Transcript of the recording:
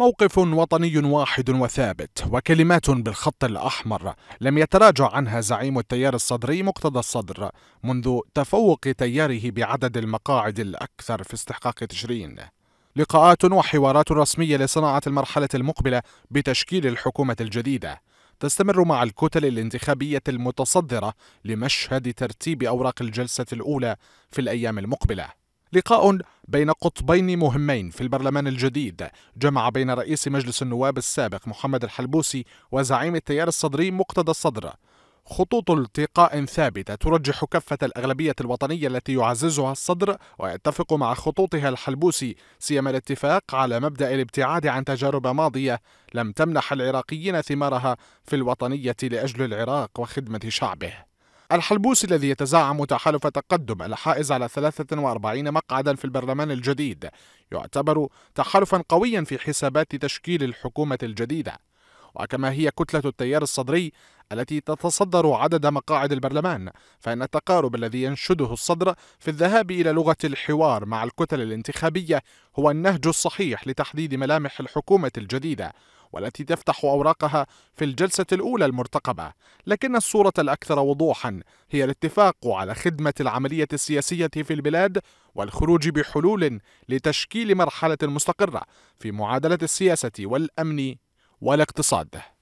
موقف وطني واحد وثابت وكلمات بالخط الأحمر لم يتراجع عنها زعيم التيار الصدري مقتدى الصدر منذ تفوق تياره بعدد المقاعد الأكثر في استحقاق تشرين لقاءات وحوارات رسمية لصناعة المرحلة المقبلة بتشكيل الحكومة الجديدة تستمر مع الكتل الانتخابية المتصدرة لمشهد ترتيب أوراق الجلسة الأولى في الأيام المقبلة لقاء بين قطبين مهمين في البرلمان الجديد جمع بين رئيس مجلس النواب السابق محمد الحلبوسي وزعيم التيار الصدري مقتدى الصدر خطوط التقاء ثابتة ترجح كفة الأغلبية الوطنية التي يعززها الصدر ويتفق مع خطوطها الحلبوسي سيما الاتفاق على مبدأ الابتعاد عن تجارب ماضية لم تمنح العراقيين ثمارها في الوطنية لأجل العراق وخدمة شعبه الحلبوس الذي يتزعم تحالف تقدم الحائز على 43 مقعدا في البرلمان الجديد يعتبر تحالفا قويا في حسابات تشكيل الحكومة الجديدة وكما هي كتلة التيار الصدري التي تتصدر عدد مقاعد البرلمان فإن التقارب الذي ينشده الصدر في الذهاب إلى لغة الحوار مع الكتل الانتخابية هو النهج الصحيح لتحديد ملامح الحكومة الجديدة والتي تفتح أوراقها في الجلسة الأولى المرتقبة لكن الصورة الأكثر وضوحا هي الاتفاق على خدمة العملية السياسية في البلاد والخروج بحلول لتشكيل مرحلة مستقرة في معادلة السياسة والأمن والاقتصاد